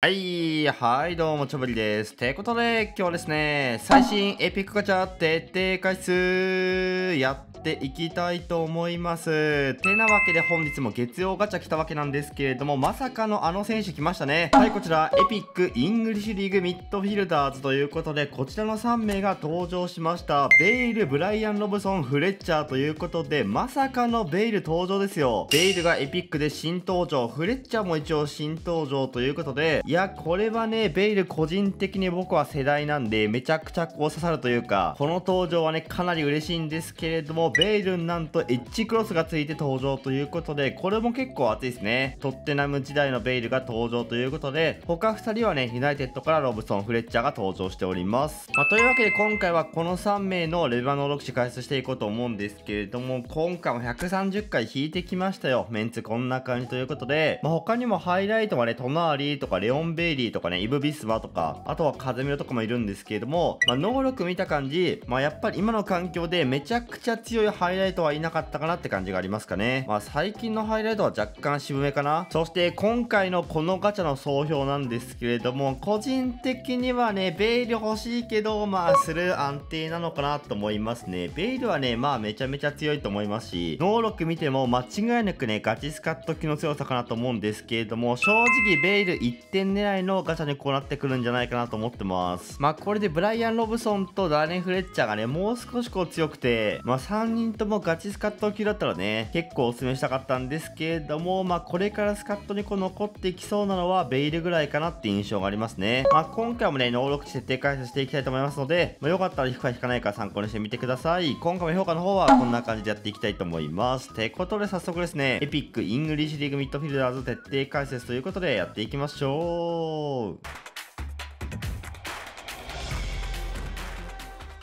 はい、はい、どうも、ちょぶりです。てことで、今日はですね、最新エピックガチャ徹底解説やっっていきたいと思います。てなわけで本日も月曜ガチャ来たわけなんですけれども、まさかのあの選手来ましたね。はい、こちら、エピックイングリッシュリーグミッドフィルダーズということで、こちらの3名が登場しました。ベイル、ブライアン・ロブソン、フレッチャーということで、まさかのベイル登場ですよ。ベイルがエピックで新登場、フレッチャーも一応新登場ということで、いや、これはね、ベイル個人的に僕は世代なんで、めちゃくちゃこう刺さるというか、この登場はね、かなり嬉しいんですけれども、ベイルなんとエッジクロスがついて登場ということで、これも結構熱いですね。トッテナム時代のベイルが登場ということで、他2人はね、ユナイテッドからロブソン、フレッチャーが登場しております。まあ、というわけで今回はこの3名のレバノ6種解説していこうと思うんですけれども、今回も130回引いてきましたよ。メンツこんな感じということで、まあ、他にもハイライトはね、トナーリーとかレオン・ベイリーとかね、イブ・ビスマとか、あとはカズミロとかもいるんですけれども、まあ、能力見た感じ、まあ、やっぱり今の環境でめちゃくちゃ強い強いハイライトはいなかったかなって感じがありますかね。まあ最近のハイライトは若干渋めかな。そして今回のこのガチャの総評なんですけれども、個人的にはね、ベイル欲しいけど、まあする安定なのかなと思いますね。ベイルはね、まあめちゃめちゃ強いと思いますし、能力見ても間違いなくね、ガチスカット機の強さかなと思うんですけれども、正直ベイル1点狙いのガチャにこうなってくるんじゃないかなと思ってます。まあこれでブライアン・ロブソンとダーレン・フレッチャーがね、もう少しこう強くて、まあ3 3人ともガチスカット級だったらね、結構おすすめしたかったんですけれども、まあこれからスカットにこう残ってきそうなのはベイルぐらいかなって印象がありますね。まあ今回もね、能力値設定解説していきたいと思いますので、まあ、よかったら引くか引かないか参考にしてみてください。今回も評価の方はこんな感じでやっていきたいと思います。てことで早速ですね、エピックイングリッシュリーグミッドフィルダーズ徹底解説ということでやっていきましょう。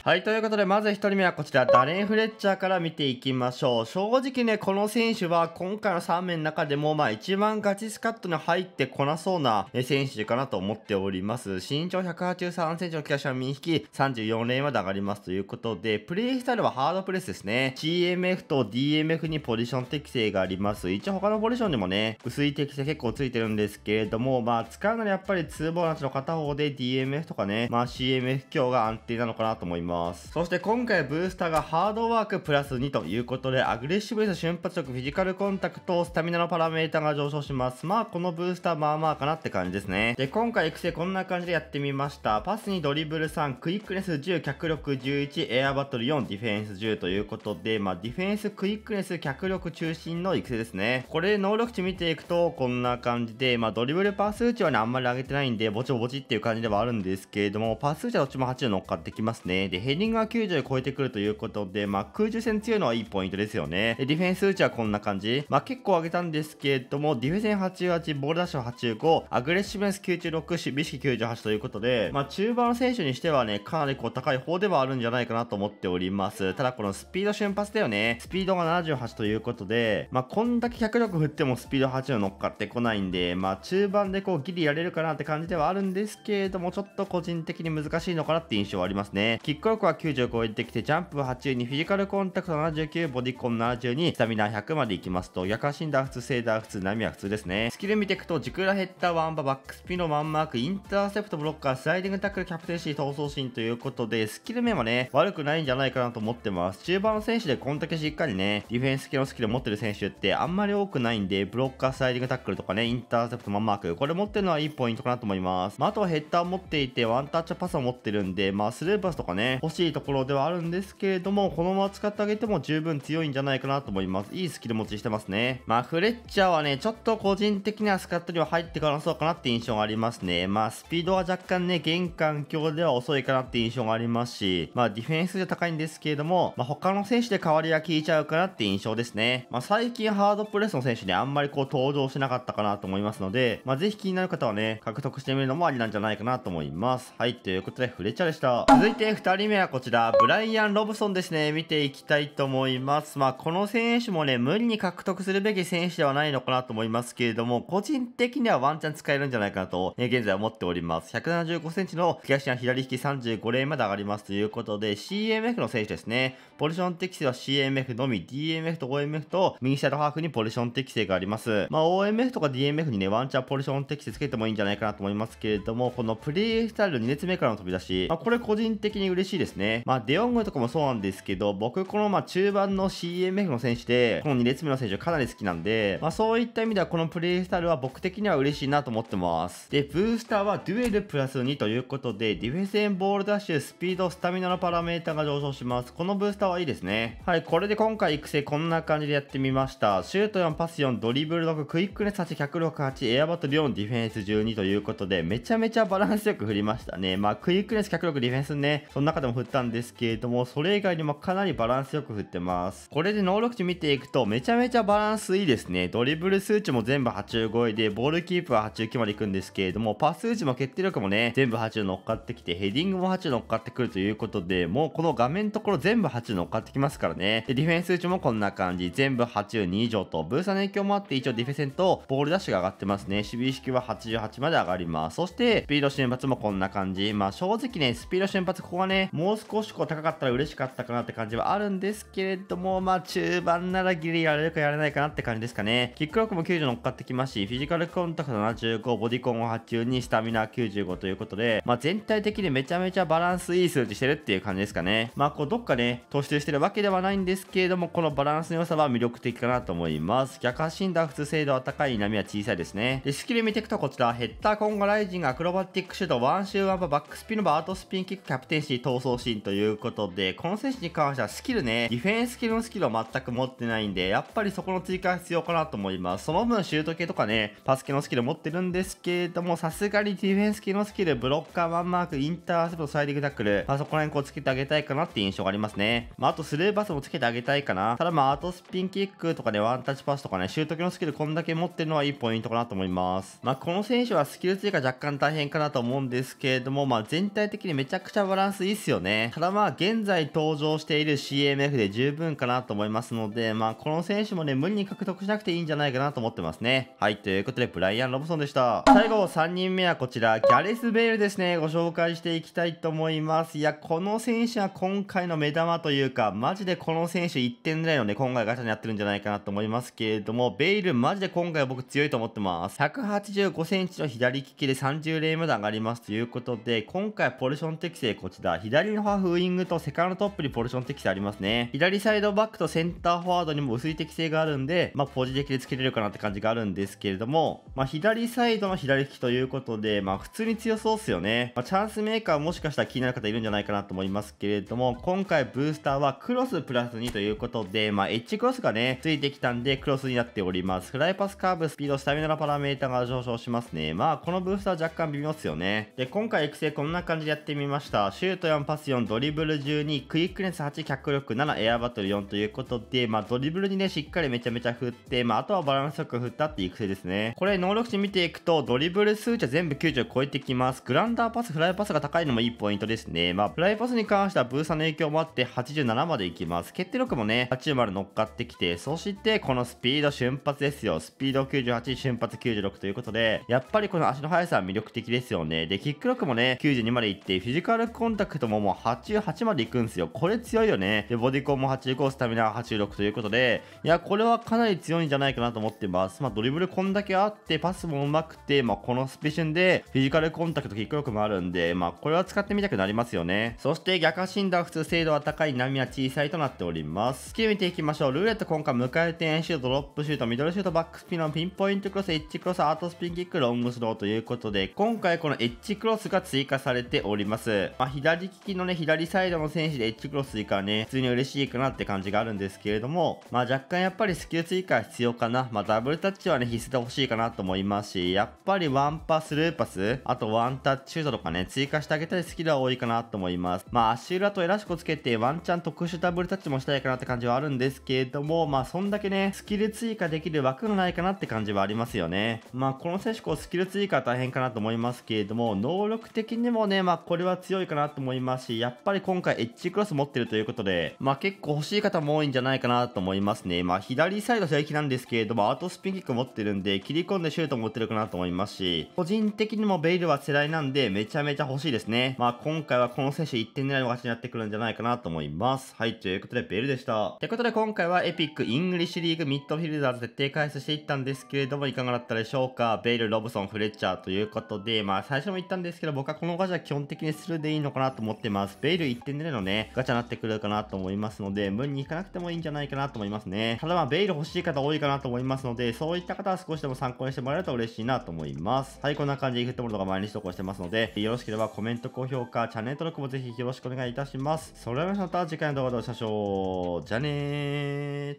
はい、ということで、まず1人目はこちら、ダレン・フレッチャーから見ていきましょう。正直ね、この選手は今回の3名の中でも、まあ一番ガチスカットに入ってこなそうな選手かなと思っております。身長183センチの木は右引34レーンまで上がりますということで、プレイスタイルはハードプレスですね。CMF と DMF にポジション適性があります。一応他のポジションでもね、薄い適性結構ついてるんですけれども、まあ使うのにやっぱり2ボーナスの片方で DMF とかね、まあ CMF 強が安定なのかなと思います。ますそして今回ブースターがハードワークプラス2ということでアグレッシブです瞬発力フィジカルコンタクトスタミナのパラメータが上昇しますまあこのブースターまあまあかなって感じですねで今回育成こんな感じでやってみましたパスにドリブル3クイックネス10脚力11エアバトル4ディフェンス10ということでまあディフェンスクイックネス脚力中心の育成ですねこれ能力値見ていくとこんな感じでまあドリブルパス打ちはねあんまり上げてないんでぼちぼちっていう感じではあるんですけれどもパス打ちはどっちも8で乗っかってきますねでヘディングが90を超えてくるということで、まあ、空中戦強いのはいいポイントですよね。ディフェンス打ちはこんな感じ。まあ、結構上げたんですけれども、ディフェンス88、ボールダッシュ85、アグレッシブネス96、守備意識98ということで、まあ、中盤の選手にしてはね、かなりこう高い方ではあるんじゃないかなと思っております。ただこのスピード瞬発だよね。スピードが78ということで、まあ、こんだけ脚力振ってもスピード8を乗っかってこないんで、まあ、中盤でこうギリやれるかなって感じではあるんですけれども、ちょっと個人的に難しいのかなって印象はありますね。キックークは9 5を超えてきて、ジャンプは82、フィジカルコンタクト79、ボディコン72、スタミナ100までいきますと、夜し診断普通、セーダー普通、波は普通ですね。スキル見ていくと、ジクラヘッダー、ワンバ、バックスピンのワンマーク、インターセプト、ブロッカー、スライディングタックル、キャプテンシー、闘争心ということで、スキル面はね、悪くないんじゃないかなと思ってます。中盤の選手でこんだけしっかりね、ディフェンス系のスキル持ってる選手ってあんまり多くないんで、ブロッカー、スライディングタックルとかね、インターセプト、マンマーク、これ持ってるのはいいポイントかなと思います。まあ、あとはヘッダー持っていて、ワンタッチパスを持ってるんで、まあ、スルーパスとかね、欲しいところではあるんですけれども、このまま使ってあげても十分強いんじゃないかなと思います。いいスキル持ちしてますね。まあ、フレッチャーはね、ちょっと個人的にはスカットには入ってからそうかなって印象がありますね。まあ、スピードは若干ね、玄関強では遅いかなって印象がありますし、まあ、ディフェンスで高いんですけれども、まあ、他の選手で代わりが効いちゃうかなって印象ですね。まあ、最近ハードプレスの選手にあんまりこう登場しなかったかなと思いますので、まあ、ぜひ気になる方はね、獲得してみるのもありなんじゃないかなと思います。はい、ということで、フレッチャーでした。続いて2人目目はこちら、ブライアン・ロブソンですね、見ていきたいと思います。まあ、この選手もね、無理に獲得するべき選手ではないのかなと思いますけれども、個人的にはワンチャン使えるんじゃないかなと、ね、現在思っております。175センチの東側左利き35ンまで上がりますということで、CMF の選手ですね。ポジション適性は CMF のみ、DMF と OMF と右下のハーフにポジション適性があります。まあ、OMF とか DMF にね、ワンチャンポジション適性つけてもいいんじゃないかなと思いますけれども、このプレイスタイル2列目からの飛び出し、まあ、これ個人的に嬉しいしいですね。まあ、デヨングとかもそうなんですけど、僕、このまあ中盤の CMF の選手で、この2列目の選手かなり好きなんで、まあ、そういった意味ではこのプレイスタイルは僕的には嬉しいなと思ってます。で、ブースターはデュエルプラス2ということで、ディフェンスエンボールダッシュ、スピード、スタミナのパラメータが上昇します。このブースターはいいですね。はい、これで今回育成こんな感じでやってみました。シュート4、パス4、ドリブル6、クイックネス8、168、エアバトル4、ディフェンス12ということで、めちゃめちゃバランスよく振りましたね。まあ、クイックネス106、ディフェンスね、その中ででも振ったんですけれども、それ以外にもかなりバランスよく振ってます。これで能力値見ていくと、めちゃめちゃバランスいいですね。ドリブル数値も全部8 5位で、ボールキープは89までいくんですけれども、パス数値も決定力もね、全部8乗っかってきて、ヘディングも8乗っかってくるということで、もうこの画面のところ全部8乗っかってきますからね。で、ディフェンス数値もこんな感じ。全部82以上と、ブーサの影響もあって、一応ディフェセンとボールダッシュが上がってますね。守備意識は88まで上がります。そして、スピード瞬発もこんな感じ。まあ正直ね、スピード瞬発、ここがね、もう少しこう高かったら嬉しかったかなって感じはあるんですけれども、まあ中盤ならギリやれるかやれないかなって感じですかね。キックロックも90乗っかってきますし、フィジカルコンタクト75、ボディコンを発注にスタミナ95ということで、まあ全体的にめちゃめちゃバランスいい数値してるっていう感じですかね。まあこうどっかね、突出してるわけではないんですけれども、このバランスの良さは魅力的かなと思います。逆発進打普通精度は高い、波は小さいですね。で、スキル見ていくとこちら、ヘッダーコンゴライジング、アクロバティックシュート、ワンシューワンババックスピンのバー、トスピンキック、キャプテンシー、送信ということで、この選手に関してはスキルね、ディフェンス系のスキルを全く持ってないんで、やっぱりそこの追加必要かなと思います。その分シュート系とかね、パス系のスキル持ってるんですけれども、さすがにディフェンス系のスキル、ブロッカー、ワンマーク、インターセプト、サイディングタックル、まあ、そこら辺こうつけてあげたいかなっていう印象がありますね。まあ、あとスルーパスもつけてあげたいかな。ただまあ、アートスピンキックとかね、ワンタッチパスとかね、シュート系のスキルこんだけ持ってるのはいいポイントかなと思います。まあ、この選手はスキル追加若干大変かなと思うんですけれども、まあ、全体的にめちゃくちゃバランスいいっすよよね。ただまあ現在登場している CMF で十分かなと思いますので、まあこの選手もね、無理に獲得しなくていいんじゃないかなと思ってますね。はい、ということでブライアン・ロブソンでした。最後3人目はこちら、ギャレス・ベイルですね、ご紹介していきたいと思います。いや、この選手は今回の目玉というか、マジでこの選手1点ぐらいのね、今回ガチャになってるんじゃないかなと思いますけれども、ベイルマジで今回僕強いと思ってます。185センチの左利きで30レーム弾がありますということで、今回ポジション適正こちら、左左のファフウイングとセカンドトップにポジション適性ありますね。左サイドバックとセンターフォワードにも薄い適性があるんで、まあ、ポジ的でつけれるかなって感じがあるんですけれども、まあ、左サイドの左利きということで、まあ、普通に強そうっすよね。まあ、チャンスメーカーもしかしたら気になる方いるんじゃないかなと思いますけれども、今回ブースターはクロスプラス2ということで、まあ、エッジクロスがね、ついてきたんで、クロスになっております。フライパスカーブ、スピード、スタミナのパラメータが上昇しますね。まあ、このブースター若干微妙っすよね。で、今回育成こんな感じでやってみました。シュート4パス4、ドリブル12、クイックネス8、脚力7、エアバトル4ということで、まあ、ドリブルにね、しっかりめちゃめちゃ振って、まあ、あとはバランスよく振ったってい育成ですね。これ、能力値見ていくと、ドリブル数値は全部90超えてきます。グランダーパス、フライパスが高いのもいいポイントですね。まあ、フライパスに関してはブーサの影響もあって87までいきます。決定力もね、80まで乗っかってきて、そしてこのスピード瞬発ですよ。スピード98、瞬発96ということで、やっぱりこの足の速さは魅力的ですよね。で、キック力もね、92までいって、フィジカルコンタクトもも88まで行くんですよ。これ強いよね。で、ボディコンも85、スタミナは86ということで、いや、これはかなり強いんじゃないかなと思ってます。まあ、ドリブルこんだけあって、パスもうまくて、まあ、このスペシュンで、フィジカルコンタクト、キック力もあるんで、まあ、これは使ってみたくなりますよね。そして、逆診断普通精度は高い、波は小さいとなっております。スキル見ていきましょう。ルーレット今回、迎え点、シュート、ドロップシュート、ミドルシュート、バックスピン、ピンポイントクロス、エッジクロス、アートスピンキック、ロングスローということで、今回このエッジクロスが追加されております。まあ、左利きのね、左サイドの選手でエッジクロス追加はね、普通に嬉しいかなって感じがあるんですけれども、まあ若干やっぱりスキル追加必要かな。まあダブルタッチはね、必須で欲しいかなと思いますし、やっぱりワンパス、ルーパス、あとワンタッチシュートとかね、追加してあげたいスキルは多いかなと思います。まあ足裏とエラしこつけて、ワンチャン特殊ダブルタッチもしたいかなって感じはあるんですけれども、まあそんだけね、スキル追加できる枠のないかなって感じはありますよね。まあこの選手こうスキル追加は大変かなと思いますけれども、能力的にもね、まあこれは強いかなと思います。し、やっぱり今回エッジクロス持ってるということで、まあ結構欲しい方も多いんじゃないかなと思いますね。まあ左サイド射撃なんですけれども、アートスピンキック持ってるんで、切り込んでシュートも打ってるかなと思いますし、個人的にもベイルは世代なんで、めちゃめちゃ欲しいですね。まあ今回はこの選手1点狙いの勝ちになってくるんじゃないかなと思います。はい、ということでベイルでした。ということで今回はエピックイングリッシュリーグミッドフィルダーズ徹底開説していったんですけれども、いかがだったでしょうかベイル、ロブソン、フレッチャーということで、まあ最初も言ったんですけど、僕はこのガジャ基本的にスルーでいいのかなと思ってってます。ベイル1点でのね、ガチャになってくるかなと思いますので、無理に行かなくてもいいんじゃないかなと思いますね。ただまあ、ベイル欲しい方多いかなと思いますので、そういった方は少しでも参考にしてもらえると嬉しいなと思います。はい、こんな感じでグッドボールとか毎日投稿してますので、よろしければコメント、高評価、チャンネル登録もぜひよろしくお願いいたします。それではまた次回の動画でお会いしましょう。じゃあねー。